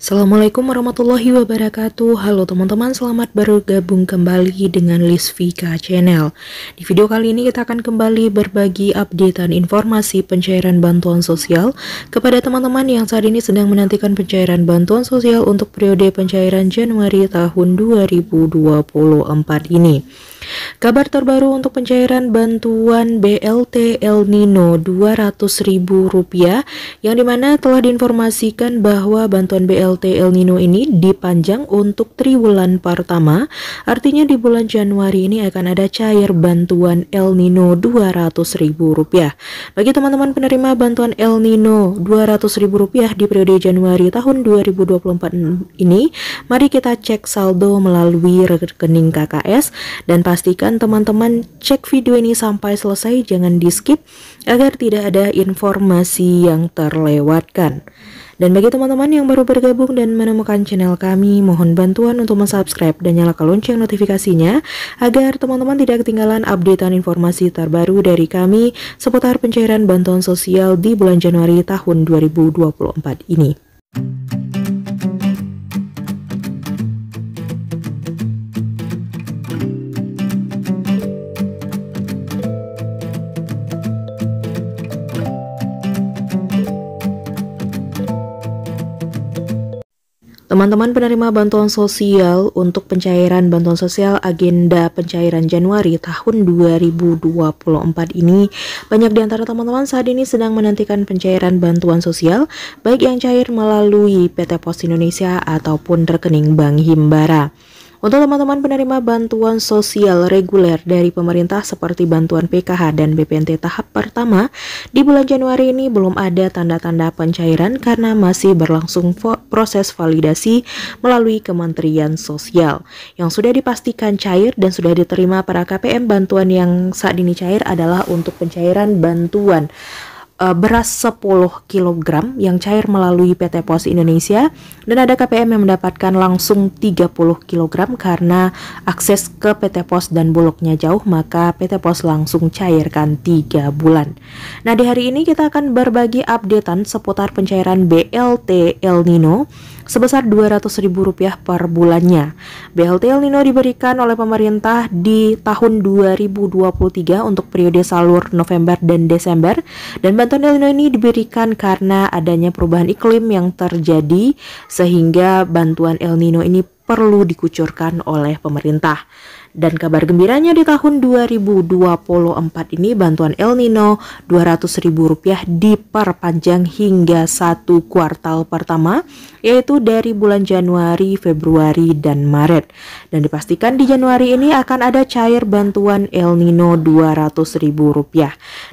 Assalamualaikum warahmatullahi wabarakatuh Halo teman-teman selamat bergabung kembali dengan Lisvika Channel Di video kali ini kita akan kembali berbagi update dan informasi pencairan bantuan sosial Kepada teman-teman yang saat ini sedang menantikan pencairan bantuan sosial untuk periode pencairan Januari tahun 2024 ini Kabar terbaru untuk pencairan bantuan BLT El Nino Rp200.000 yang dimana telah diinformasikan bahwa bantuan BLT El Nino ini dipanjang untuk triwulan pertama, artinya di bulan Januari ini akan ada cair bantuan El Nino Rp200.000. Bagi teman-teman penerima bantuan El Nino Rp200.000 di periode Januari tahun 2024 ini, mari kita cek saldo melalui rekening KKS dan pastikan pastikan teman-teman cek video ini sampai selesai, jangan di skip agar tidak ada informasi yang terlewatkan. Dan bagi teman-teman yang baru bergabung dan menemukan channel kami, mohon bantuan untuk mensubscribe dan nyalakan lonceng notifikasinya agar teman-teman tidak ketinggalan updatean informasi terbaru dari kami seputar pencairan bantuan sosial di bulan Januari tahun 2024 ini. Teman-teman penerima bantuan sosial untuk pencairan bantuan sosial agenda pencairan Januari tahun 2024 ini banyak di antara teman-teman saat ini sedang menantikan pencairan bantuan sosial baik yang cair melalui PT Pos Indonesia ataupun rekening Bank Himbara. Untuk teman-teman penerima bantuan sosial reguler dari pemerintah seperti bantuan PKH dan BPNT tahap pertama, di bulan Januari ini belum ada tanda-tanda pencairan karena masih berlangsung proses validasi melalui Kementerian Sosial. Yang sudah dipastikan cair dan sudah diterima para KPM bantuan yang saat ini cair adalah untuk pencairan bantuan Eh, beras 10 kg yang cair melalui PT Pos Indonesia dan ada KPM yang mendapatkan langsung 30 kg karena akses ke PT Pos dan bulognya jauh maka PT Pos langsung cairkan 3 bulan. Nah, di hari ini kita akan berbagi updatean seputar pencairan BLT El Nino sebesar Rp200.000 per bulannya. BLT El Nino diberikan oleh pemerintah di tahun 2023 untuk periode salur November dan Desember dan Bantuan El Nino ini diberikan karena adanya perubahan iklim yang terjadi sehingga bantuan El Nino ini perlu dikucurkan oleh pemerintah. Dan kabar gembiranya di tahun 2024 ini bantuan El Nino Rp200.000 diperpanjang hingga satu kuartal pertama yaitu dari bulan Januari, Februari, dan Maret. Dan dipastikan di Januari ini akan ada cair bantuan El Nino Rp200.000.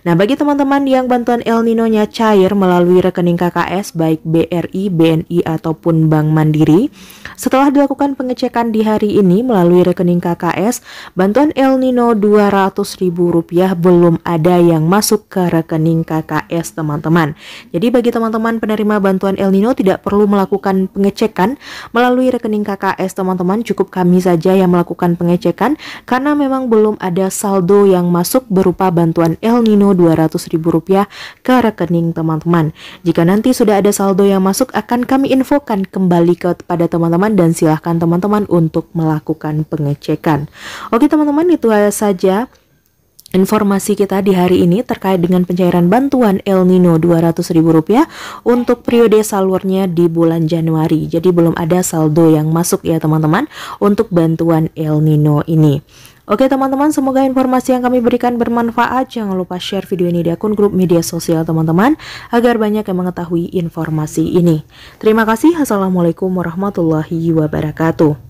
Nah, bagi teman-teman yang bantuan El Nino-nya cair melalui rekening KKS baik BRI, BNI ataupun Bank Mandiri, setelah dilakukan melakukan pengecekan di hari ini melalui rekening KKS, bantuan El Nino Rp200.000 belum ada yang masuk ke rekening KKS, teman-teman. Jadi bagi teman-teman penerima bantuan El Nino tidak perlu melakukan pengecekan melalui rekening KKS, teman-teman. Cukup kami saja yang melakukan pengecekan karena memang belum ada saldo yang masuk berupa bantuan El Nino Rp200.000 ke rekening teman-teman. Jika nanti sudah ada saldo yang masuk akan kami infokan kembali kepada teman-teman dan silahkan teman-teman untuk melakukan pengecekan. Oke teman-teman itu saja Informasi kita di hari ini terkait dengan pencairan bantuan El Nino Rp200.000 untuk periode salurnya di bulan Januari. Jadi belum ada saldo yang masuk ya teman-teman untuk bantuan El Nino ini. Oke teman-teman, semoga informasi yang kami berikan bermanfaat. Jangan lupa share video ini di akun grup media sosial teman-teman agar banyak yang mengetahui informasi ini. Terima kasih. Assalamualaikum warahmatullahi wabarakatuh.